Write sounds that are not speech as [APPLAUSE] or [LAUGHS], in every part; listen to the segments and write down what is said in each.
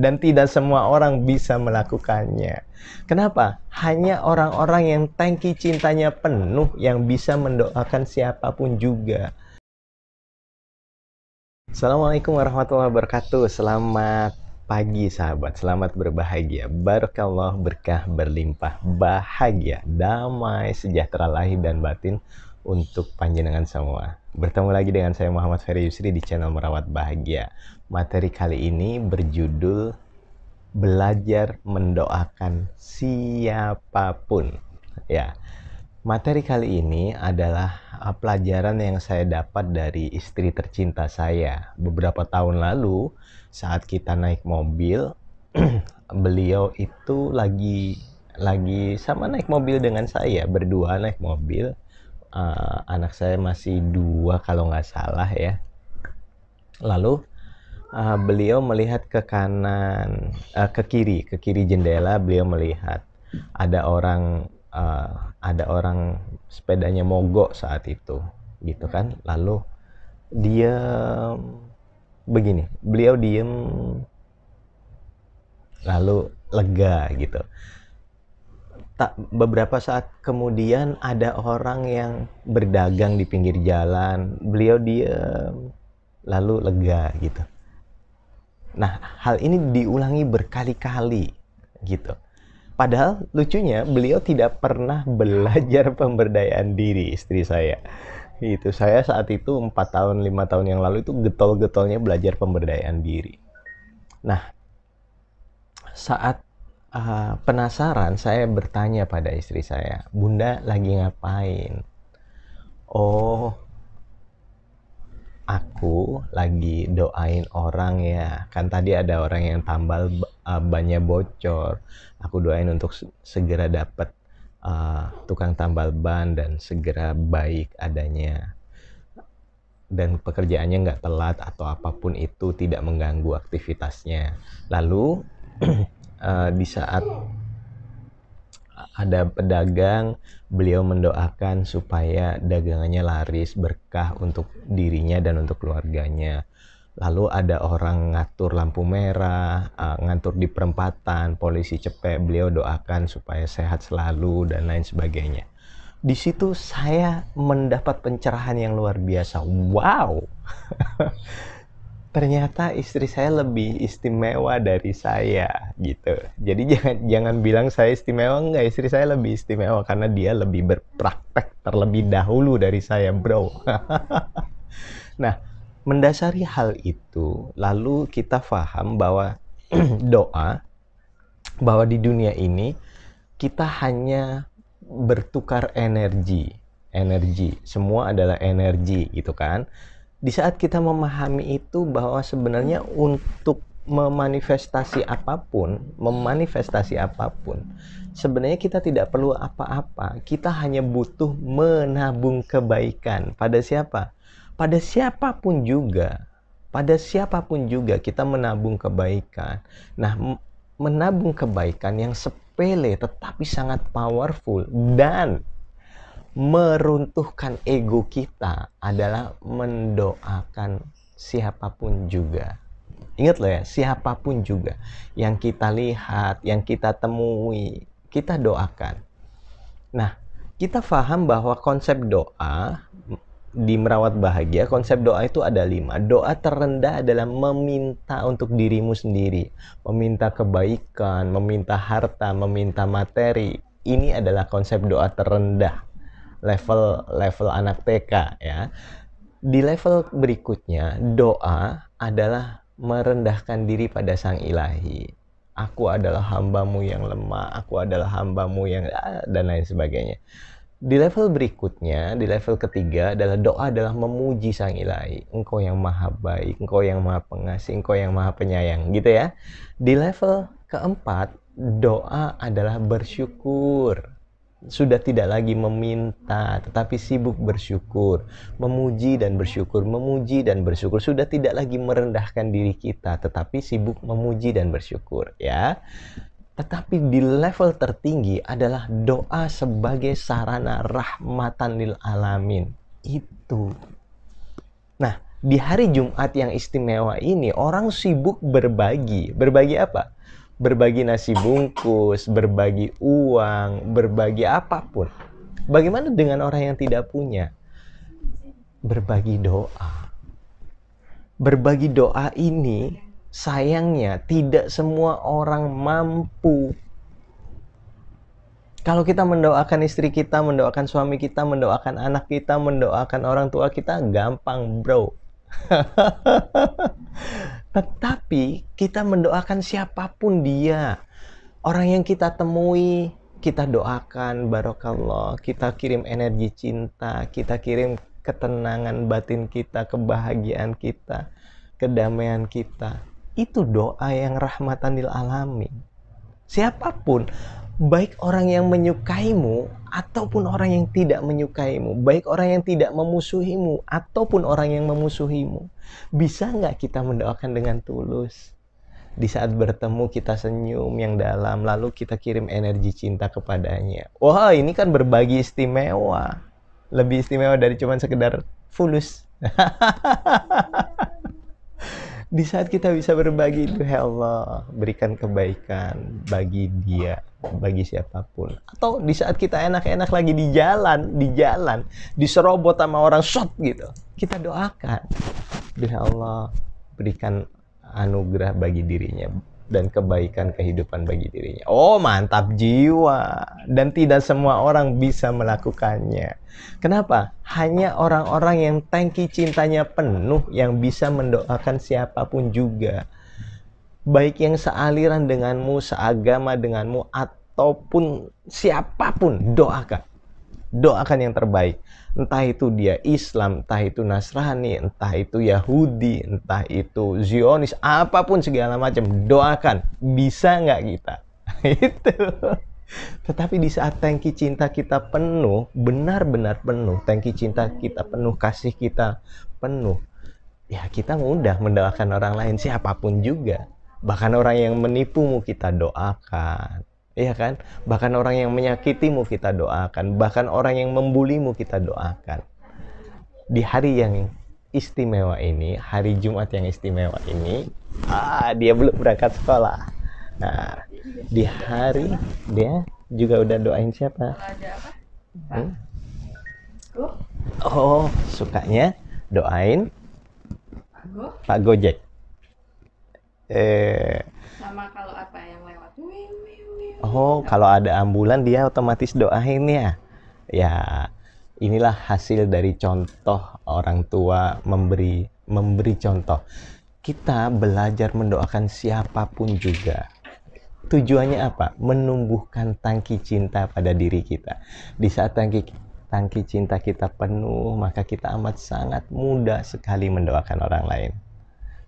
dan tidak semua orang bisa melakukannya. Kenapa? Hanya orang-orang yang tangki cintanya penuh yang bisa mendoakan siapapun juga. Assalamualaikum warahmatullahi wabarakatuh. Selamat pagi sahabat. Selamat berbahagia. Barakallah berkah berlimpah. Bahagia, damai, sejahtera lahir dan batin untuk panjenengan semua. Bertemu lagi dengan saya Muhammad Ferry Yusri di channel Merawat Bahagia. Materi kali ini berjudul Belajar Mendoakan Siapapun. Ya. Materi kali ini adalah uh, pelajaran yang saya dapat dari istri tercinta saya. Beberapa tahun lalu saat kita naik mobil, [CLEARS THROAT] beliau itu lagi lagi sama naik mobil dengan saya berdua naik mobil uh, anak saya masih dua kalau nggak salah ya lalu uh, beliau melihat ke kanan, uh, ke kiri, ke kiri jendela beliau melihat ada orang uh, ada orang sepedanya mogok saat itu, gitu kan? Lalu dia begini, beliau diem, lalu lega gitu. Tak beberapa saat kemudian ada orang yang berdagang di pinggir jalan, beliau diem, lalu lega gitu Nah, hal ini diulangi berkali-kali gitu. Padahal lucunya beliau tidak pernah belajar [LAUGHS] pemberdayaan diri istri saya. Gitu. Saya saat itu empat tahun lima tahun yang lalu itu getol-getolnya belajar pemberdayaan diri. Nah, saat uh, penasaran saya bertanya pada istri saya, "Bunda lagi ngapain?" Oh, lagi doain orang ya kan tadi ada orang yang tambal uh, bannya bocor aku doain untuk segera dapat uh, eh, tukang tambal ban dan segera baik adanya dan pekerjaannya nggak telat atau apapun itu tidak mengganggu aktivitasnya lalu uh, [CLEARS THROAT] di saat ada pedagang, beliau mendoakan supaya dagangannya laris, berkah untuk dirinya dan untuk keluarganya. Lalu ada orang ngatur lampu merah, eh, ngatur di perempatan, polisi cepet, beliau doakan supaya sehat selalu dan lain sebagainya. Di situ saya mendapat pencerahan yang luar biasa. Wow. [LAUGHS] ternyata istri saya lebih istimewa dari saya gitu. Jadi jangan jangan bilang saya istimewa enggak, istri saya lebih istimewa karena dia lebih berpraktek terlebih dahulu dari saya, Bro. [LAUGHS] nah, mendasari hal itu, lalu kita faham bahwa [CLEARS THROAT] doa bahwa di dunia ini kita hanya bertukar energi, energi. Semua adalah energi gitu kan di saat kita memahami itu bahwa sebenarnya untuk memanifestasi apapun, memanifestasi apapun, sebenarnya kita tidak perlu apa-apa. Kita hanya butuh menabung kebaikan pada siapa? Pada siapapun juga. Pada siapapun juga kita menabung kebaikan. Nah, menabung kebaikan yang sepele tetapi sangat powerful dan meruntuhkan ego kita adalah mendoakan siapapun juga. Ingat loh ya, siapapun juga yang kita lihat, yang kita temui, kita doakan. Nah, kita paham bahwa konsep doa di merawat bahagia, konsep doa itu ada lima. Doa terendah adalah meminta untuk dirimu sendiri, meminta kebaikan, meminta harta, meminta materi. Ini adalah konsep doa terendah level level anak TK ya. Di level berikutnya, doa adalah merendahkan diri pada Sang Ilahi. Aku adalah hambamu yang lemah, aku adalah hambamu yang ya, dan lain sebagainya. Di level berikutnya, di level ketiga adalah doa adalah memuji Sang Ilahi. Engkau yang maha baik, engkau yang maha pengasih, engkau yang maha penyayang gitu ya. Di level keempat, doa adalah bersyukur sudah tidak lagi meminta, tetapi sibuk bersyukur, memuji dan bersyukur, memuji dan bersyukur. Sudah tidak lagi merendahkan diri kita, tetapi sibuk memuji dan bersyukur, ya. Tetapi di level tertinggi adalah doa sebagai sarana rahmatan lil alamin. Itu. Nah, di hari Jumat yang istimewa ini orang sibuk berbagi. Berbagi apa? berbagi nasi bungkus, berbagi uang, berbagi apapun. Bagaimana dengan orang yang tidak punya? Berbagi doa. Berbagi doa ini sayangnya tidak semua orang mampu. Kalau kita mendoakan istri kita, mendoakan suami kita, mendoakan anak kita, mendoakan orang tua kita, gampang bro. [LAUGHS] Tetapi kita mendoakan siapapun dia. Orang yang kita temui, kita doakan barokallah, kita kirim energi cinta, kita kirim ketenangan batin kita, kebahagiaan kita, kedamaian kita. Itu doa yang rahmatan lil alamin. Siapapun baik orang yang menyukaimu ataupun orang yang tidak menyukaimu, baik orang yang tidak memusuhimu ataupun orang yang memusuhimu. Bisa nggak kita mendoakan dengan tulus? Di saat bertemu kita senyum yang dalam, lalu kita kirim energi cinta kepadanya. Wah, wow, ini kan berbagi istimewa. Lebih istimewa dari cuman sekedar fulus. [LAUGHS] di saat kita bisa berbagi itu ya Allah berikan kebaikan bagi dia bagi siapapun atau di saat kita enak-enak lagi di jalan di jalan diserobot sama orang shot gitu kita doakan ya Allah berikan anugerah bagi dirinya dan kebaikan kehidupan bagi dirinya. Oh, mantap jiwa. Dan tidak semua orang bisa melakukannya. Kenapa? Hanya orang-orang yang tangki cintanya penuh yang bisa mendoakan siapapun juga. Baik yang sealiran denganmu, seagama denganmu, ataupun siapapun doakan. Doakan yang terbaik. Entah itu dia Islam, entah itu Nasrani, entah itu Yahudi, entah itu Zionis, apapun segala macam. Doakan. Bisa nggak kita? [LAUGHS] itu. Tetapi di saat tangki cinta kita penuh, benar-benar penuh, tangki cinta kita penuh, kasih kita penuh, ya kita mudah mendoakan orang lain siapapun juga bahkan orang yang menipumu kita doakan Iya kan? Bahkan orang yang menyakitimu kita doakan, bahkan orang yang membulimu kita doakan. Di hari yang istimewa ini, hari Jumat yang istimewa ini, ah dia belum berangkat sekolah. Nah, di hari dia juga udah doain siapa? Hmm? Oh, sukanya doain Pak Gojek. Eh, sama kalau apa ya? oh kalau ada ambulan dia otomatis doain ya ya inilah hasil dari contoh orang tua memberi memberi contoh kita belajar mendoakan siapapun juga tujuannya apa menumbuhkan tangki cinta pada diri kita di saat tangki tangki cinta kita penuh maka kita amat sangat mudah sekali mendoakan orang lain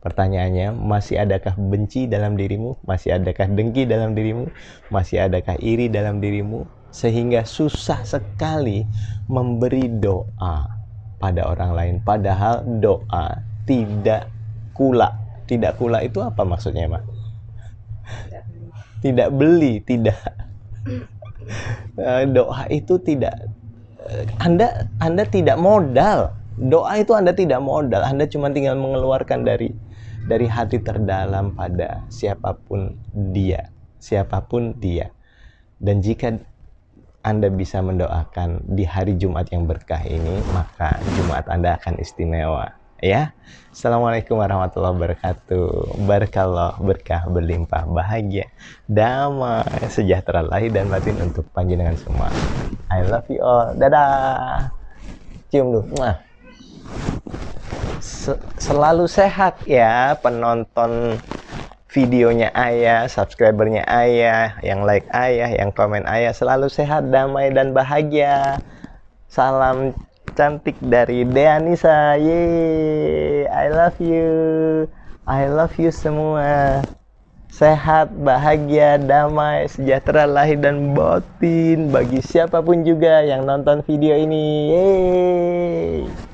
Pertanyaannya, masih adakah benci dalam dirimu? Masih adakah dengki dalam dirimu? Masih adakah iri dalam dirimu? Sehingga susah sekali memberi doa pada orang lain. Padahal doa tidak kula. Tidak kula itu apa maksudnya, Ma? Tidak beli, tidak. Eh, doa itu tidak eh, anda Anda tidak modal. Doa itu Anda tidak modal. Anda cuma tinggal mengeluarkan dari dari hati terdalam pada siapapun dia, siapapun dia. Dan jika Anda bisa mendoakan di hari Jumat yang berkah ini, maka Jumat Anda akan istimewa. Ya, Assalamualaikum warahmatullahi wabarakatuh. Berkah, berkah, berlimpah, bahagia, damai, sejahtera lahir dan batin untuk panjenengan semua. I love you all. Dadah. Cium dulu se selalu sehat ya penonton videonya ayah, subscribernya ayah, yang like ayah, yang komen ayah selalu sehat, damai dan bahagia. Salam cantik dari Deanisa. Yeay, I love you. I love you semua. Sehat, bahagia, damai, sejahtera lahir dan batin bagi siapapun juga yang nonton video ini. Yeay.